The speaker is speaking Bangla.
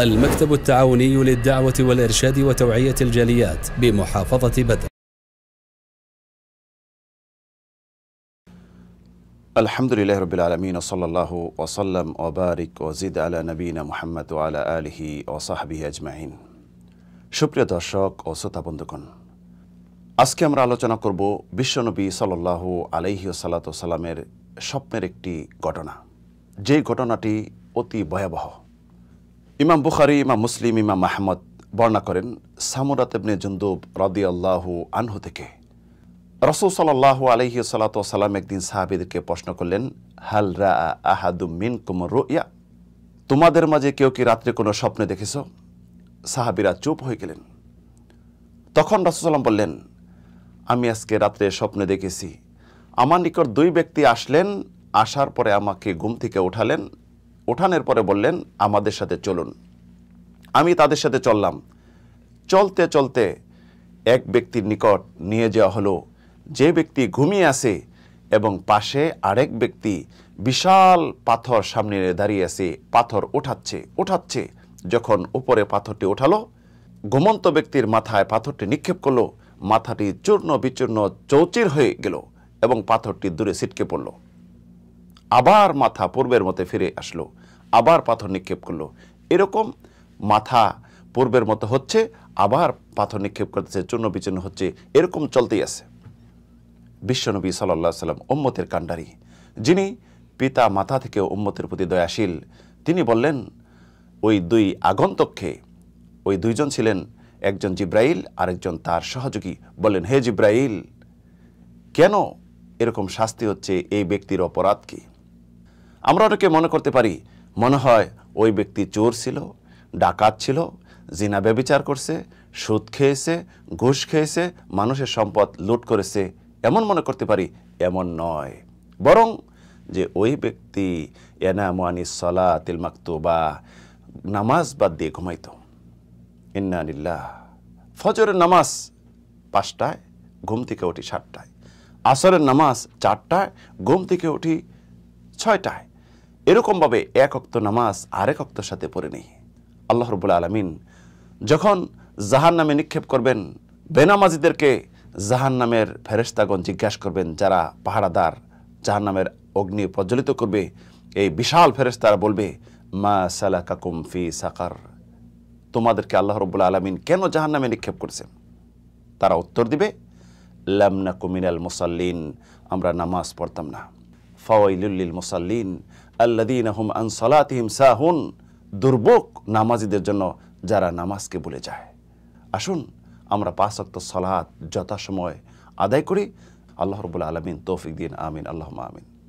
المكتب التعاوني للدعوة والإرشاد وتوعية الجاليات بمحافظة بدر الحمد لله رب العالمين وصلى الله وسلم وبارك وزيد على نبينا محمد وعلى آله وصحبه أجمعين সুপ্রিয় দর্শক ও শ্রোতাবন্ধুগণ আজকে আমরা আলোচনা করব বিশ্বনবী সাল্লাহ আলহি সাল্লা সাল্লামের স্বপ্নের একটি ঘটনা যে ঘটনাটি অতি ভয়াবহ ইমাম বুখারি ইমাম মুসলিম ইমাম আহমদ বর্ণনা করেন সামুরাতেবনে জুন্দুব রদি আল্লাহ আনহু থেকে রসুল সাল্লাহ আলহি সাল্লাম একদিন সাহাবিদেরকে প্রশ্ন করলেন হাল রা আহাদুমিন কুমর ইয়া তোমাদের মাঝে কেউ কি রাত্রে কোনো স্বপ্ন দেখেছ সাহাবিরা চুপ হয়ে গেলেন তখন রসুলাম বললেন আমি আজকে রাত্রে স্বপ্নে দেখেছি আমার নিকট দুই ব্যক্তি আসলেন আসার পরে আমাকে ঘুম থেকে উঠালেন ওঠানের পরে বললেন আমাদের সাথে চলুন আমি তাদের সাথে চললাম চলতে চলতে এক ব্যক্তির নিকট নিয়ে যাওয়া হলো যে ব্যক্তি ঘুমিয়ে আছে এবং পাশে আরেক ব্যক্তি বিশাল পাথর সামনে দাঁড়িয়ে আছে পাথর ওঠাচ্ছে ওঠাচ্ছে যখন উপরে পাথরটি ওঠালো ঘুমন্ত ব্যক্তির মাথায় পাথরটি নিক্ষেপ করলো মাথাটি চূর্ণ বিচূর্ণ চৌচির হয়ে গেল এবং পাথরটি দূরে ছিটকে পড়ল আবার মাথা পূর্বের মতে ফিরে আসলো আবার পাথর নিক্ষেপ করলো এরকম মাথা পূর্বের মতো হচ্ছে আবার পাথর নিক্ষেপ করতেছে চূর্ণ বিচূর্ণ হচ্ছে এরকম চলতেই আছে বিশ্বনবী সাল্লা সাল্লাম উম্মতের কাণ্ডারি যিনি পিতা মাথা থেকে উম্মতের প্রতি দয়াশীল তিনি বললেন ওই দুই আগন্তক্ষে ওই দুইজন ছিলেন একজন জিব্রাইল আরেকজন তার সহযোগী বললেন হে জিব্রাইল কেন এরকম শাস্তি হচ্ছে এই ব্যক্তির অপরাধ কি আমরা অনেকে মনে করতে পারি মনে হয় ওই ব্যক্তি চোর ছিল ডাকাত ছিল জিনা ব্যবিচার করছে সুদ খেয়েছে ঘুষ খেয়েছে মানুষের সম্পদ লুট করেছে এমন মনে করতে পারি এমন নয় বরং যে ওই ব্যক্তি এনামানি সলা তিলমাক্তো বা নামাজ বাদ দিয়ে ঘুমাইত ইন্নানিল্লাহ ফজরের নামাজ পাঁচটায় ঘুম থেকে উঠি সাতটায় আসরের নামাজ চারটায় ঘুম থেকে উঠি ছয়টায় এরকমভাবে এক অক্ত নামাজ আরেক অক্তর সাথে পড়ে নেই আল্লাহ রবুল আলমিন যখন জাহান নামে নিক্ষেপ করবেন বেনামাজিদেরকে জাহান নামের ফেরেস্তাগণ জিজ্ঞাসা করবেন যারা পাহারাদার জাহান নামের অগ্নি প্রজ্বলিত করবে এই বিশাল ফেরেস্তারা বলবে মা সালা কাকুম ফি সাকার তোমাদেরকে আল্লাহ রবুল্লা আলমিন কেন জাহান নামে নিক্ষেপ করছেন তারা উত্তর দিবে লামনা কুমিনাল মুসাল্লিন আমরা নামাজ পড়তাম না ফাওয়াইলুল্লিল মুসাল্লিন আল্লাদিন আহম আনসলাতিহিম সাহুন দুর্ভোগ নামাজিদের জন্য যারা নামাজকে বলে যায় আসুন আমরা পাঁচক্ত সলাৎ যথাসময় আদায় করি আল্লাহ রবুল্লা আলমিন তৌফিক দিন আমিন আল্লাহ আমিন